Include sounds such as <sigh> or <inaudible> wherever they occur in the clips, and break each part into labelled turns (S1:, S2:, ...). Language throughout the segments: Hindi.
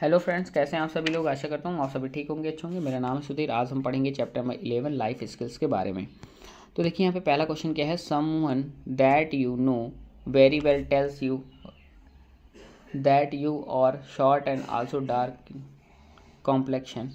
S1: हेलो फ्रेंड्स कैसे हैं आप सभी लोग आशा करता हूँ आप सभी ठीक होंगे अच्छे होंगे मेरा नाम सुधीर आज हम पढ़ेंगे chapter number eleven life skills के बारे में तो देखिए यहाँ पे पहला क्वेश्चन क्या है someone that you know very well tells you that you are short and also dark complexion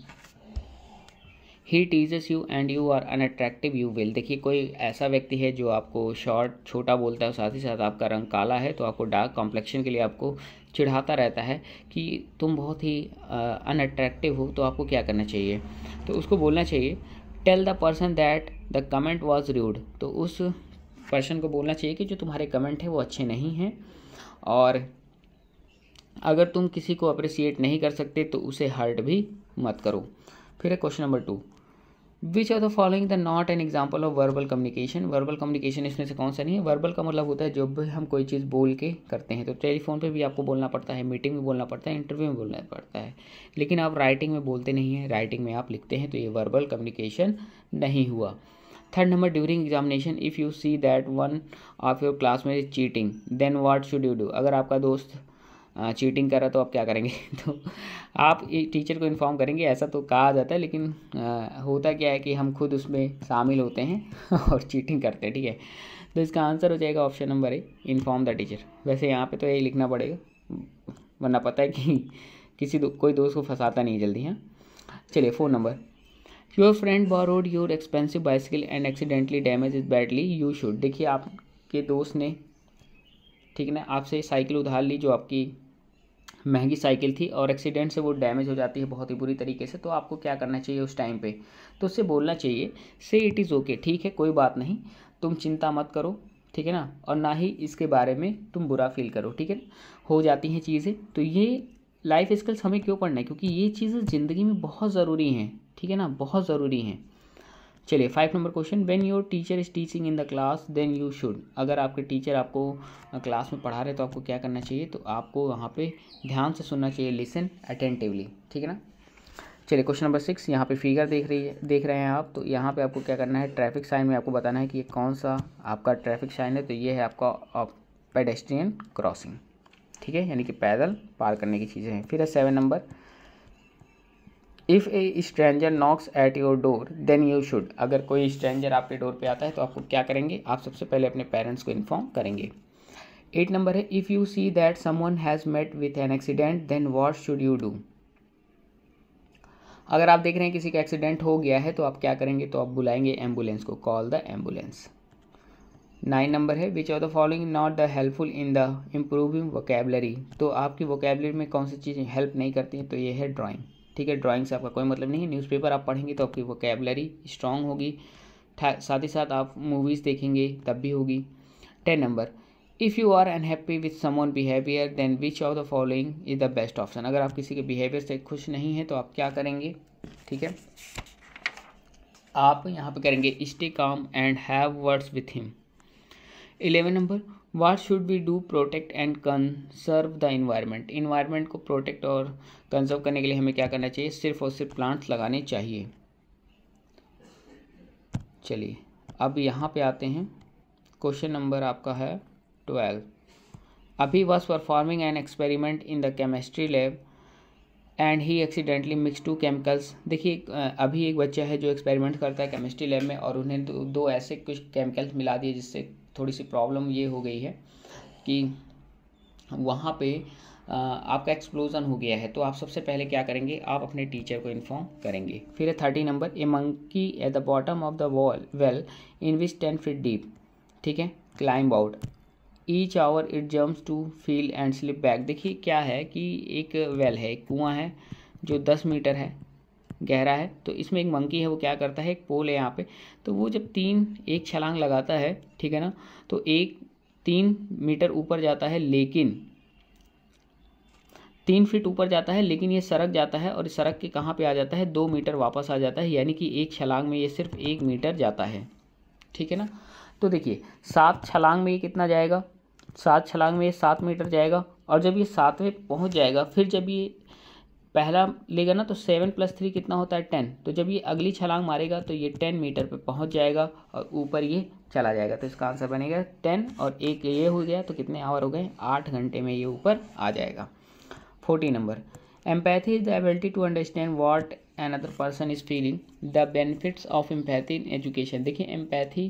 S1: he teases you and you are unattractive you will देखिए कोई ऐसा व्यक्ति है जो आपको शॉर्ट छोटा बोलता है साथ ही साथ आपका रंग काला है तो आपको डार्क कॉम्प्लेक्शन के लिए आपको चिढ़ाता रहता है कि तुम बहुत ही अनअट्रैक्टिव हो तो आपको क्या करना चाहिए तो उसको बोलना चाहिए tell the person that the comment was rude तो उस पर्सन को बोलना चाहिए कि जो तुम्हारे कमेंट हैं वो अच्छे नहीं हैं और अगर तुम किसी को अप्रिसिएट नहीं कर सकते तो उसे हर्ट भी मत करो फिर है question number two which are the following the not an example of verbal communication verbal communication इसमें से कौन सा नहीं है वर्बल का मतलब होता है जब भी हम कोई चीज़ बोल के करते हैं तो टेलीफोन पे भी आपको बोलना पड़ता है मीटिंग में बोलना पड़ता है इंटरव्यू में बोलना पड़ता है लेकिन आप राइटिंग में बोलते नहीं हैं राइटिंग में आप लिखते हैं तो ये वर्बल कम्युनिकेशन नहीं हुआ third number during examination if you see that one of your class में cheating then what should you do अगर आपका दोस्त चीटिंग करा तो आप क्या करेंगे <laughs> तो आप टीचर को इन्फॉर्म करेंगे ऐसा तो कहा जाता है लेकिन आ, होता क्या है कि हम खुद उसमें शामिल होते हैं <laughs> और चीटिंग करते हैं ठीक है तो इसका आंसर हो जाएगा option number A inform the teacher वैसे यहाँ पे तो यही लिखना पड़ेगा वरना पता है कि <laughs> किसी दो, कोई दोस्त को फंसाता नहीं जल्दी हाँ चलिए four number your friend borrowed your expensive bicycle and accidentally damage is badly you should देखिए आपके दोस्त ने ठीक है ना आपसे साइकिल उधार ली जो आपकी महंगी साइकिल थी और एक्सीडेंट से वो डैमेज हो जाती है बहुत ही बुरी तरीके से तो आपको क्या करना चाहिए उस टाइम पे तो उससे बोलना चाहिए से इट इज़ ओके ठीक है कोई बात नहीं तुम चिंता मत करो ठीक है ना और ना ही इसके बारे में तुम बुरा फील करो ठीक है ना हो जाती हैं चीज़ें तो ये लाइफ स्किल्स हमें क्यों पढ़ना है क्योंकि ये चीज़ें ज़िंदगी में बहुत ज़रूरी हैं ठीक है ना बहुत ज़रूरी हैं चलिए five number question when your teacher is teaching in the class then you should अगर आपके टीचर आपको क्लास में पढ़ा रहे तो आपको क्या करना चाहिए तो आपको वहाँ पे ध्यान से सुनना चाहिए लिसन अटेंटिवली ठीक है ना चलिए क्वेश्चन नंबर सिक्स यहाँ पे फिगर देख रही है देख रहे हैं आप तो यहाँ पे आपको क्या करना है ट्रैफिक साइन में आपको बताना है कि ये कौन सा आपका ट्रैफिक साइन है तो ये है आपका पेडेस्ट्रियन क्रॉसिंग ठीक है यानी कि पैदल पार करने की चीज़ें हैं फिर है seven number if a stranger knocks at your door then you should अगर कोई स्ट्रेंजर आपके डोर पे आता है तो आपको क्या करेंगे आप सबसे पहले अपने पेरेंट्स को इन्फॉर्म करेंगे एट नंबर है if you see that someone has met with an accident then what should you do अगर आप देख रहे हैं किसी का एक्सीडेंट हो गया है तो आप क्या करेंगे तो आप बुलाएंगे एम्बुलेंस को call the ambulance nine number है which of the following not the helpful in the improving vocabulary तो आपकी वोकेबलरी में कौन सी चीज़ें हेल्प नहीं करती हैं तो ये है ड्राइंग ठीक है ड्राइंग से आपका कोई मतलब नहीं है न्यूज़पेपर आप पढ़ेंगे तो आपकी वोकेबलरी स्ट्रांग होगी साथ ही साथ आप मूवीज़ देखेंगे तब भी होगी ten number if you are unhappy with someone behaviour then which of the following is the best option अगर आप किसी के बिहेवियर से खुश नहीं हैं तो आप क्या करेंगे ठीक है आप यहाँ पर करेंगे stay calm and have words with him eleven number what should we do protect and conserve the environment environment को प्रोटेक्ट और कंजर्व करने के लिए हमें क्या करना चाहिए सिर्फ और सिर्फ प्लांट्स लगाने चाहिए चलिए अब यहाँ पे आते हैं क्वेश्चन नंबर आपका है twelve Abhi was performing an experiment in the chemistry lab and he accidentally mix two chemicals देखिए अभी एक बच्चा है जो एक्सपेरिमेंट करता है केमिस्ट्री लैब में और उन्हें दो, दो ऐसे कुछ केमिकल्स मिला दिए जिससे थोड़ी सी प्रॉब्लम ये हो गई है कि वहाँ पे आपका एक्सप्लोजन हो गया है तो आप सबसे पहले क्या करेंगे आप अपने टीचर को इन्फॉर्म करेंगे फिर है thirty number a monkey at the bottom of the wall well in which ten feet deep ठीक है climb out each hour it jumps two feet and slip back देखिए क्या है कि एक वेल है एक कुआँ है जो दस मीटर है गहरा है तो इसमें एक मंकी है वो क्या करता है एक पोल है यहाँ पे तो वो जब तीन एक छलांग लगाता है ठीक है ना तो एक तीन मीटर ऊपर जाता है लेकिन तीन फीट ऊपर जाता है लेकिन ये सड़क जाता है और सड़क के कहाँ पे आ जाता है दो मीटर वापस आ जाता है यानी कि एक छलांग में ये सिर्फ एक मीटर जाता है ठीक है ना तो देखिए सात छलांग में ये कितना जाएगा सात छलांग में ये सात मीटर जाएगा और जब ये सातवें पहुँच जाएगा फिर जब ये पहला लेगा ना तो सेवन प्लस थ्री कितना होता है टेन तो जब ये अगली छलांग मारेगा तो ये टेन मीटर पे पहुंच जाएगा और ऊपर ये चला जाएगा तो इसका आंसर बनेगा टेन और एक ये हो गया तो कितने आवर हो गए आठ घंटे में ये ऊपर आ जाएगा forty number empathy is the ability to understand what an other person is feeling the benefits of empathy in education देखिए एम्पैथी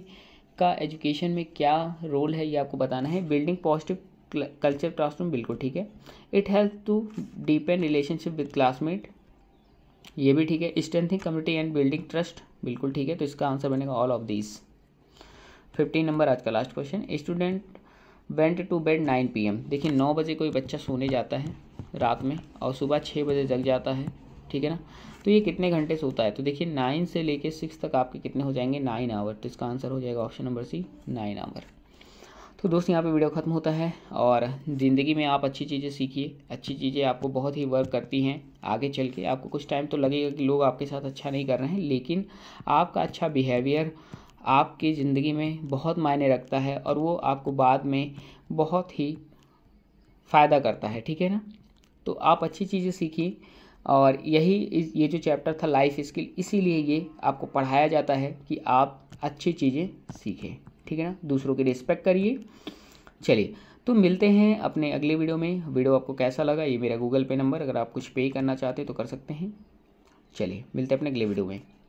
S1: का एजुकेशन में क्या रोल है ये आपको बताना है बिल्डिंग पॉजिटिव कल्चर क्लासरूम बिल्कुल ठीक है it help to deepen relationship with classmate ये भी ठीक है strengthening community and building trust बिल्कुल ठीक है तो इसका आंसर बनेगा all of this fifteen number आज का last question student went to bed nine P M देखिए नौ बजे कोई बच्चा सोने जाता है रात में और सुबह छः बजे जग जाता है ठीक है ना तो ये कितने घंटे सोता है तो देखिए नाइन से लेके सिक्स तक आपके कितने हो जाएंगे नाइन आवर तो इसका आंसर हो जाएगा option number C nine hour तो दोस्त यहाँ पे वीडियो ख़त्म होता है और ज़िंदगी में आप अच्छी चीज़ें सीखिए अच्छी चीज़ें आपको बहुत ही वर्क करती हैं आगे चल के आपको कुछ टाइम तो लगेगा कि लोग आपके साथ अच्छा नहीं कर रहे हैं लेकिन आपका अच्छा बिहेवियर आपकी ज़िंदगी में बहुत मायने रखता है और वो आपको बाद में बहुत ही फ़ायदा करता है ठीक है ना तो आप अच्छी चीज़ें सीखिए और यही ये जो चैप्टर था लाइफ स्किल इसीलिए ये आपको पढ़ाया जाता है कि आप अच्छी चीज़ें सीखें ठीक है ना दूसरों की रिस्पेक्ट करिए चलिए तो मिलते हैं अपने अगले वीडियो में वीडियो आपको कैसा लगा ये मेरा गूगल पे नंबर अगर आप कुछ पे करना चाहते तो कर सकते हैं चलिए मिलते हैं अपने अगले वीडियो में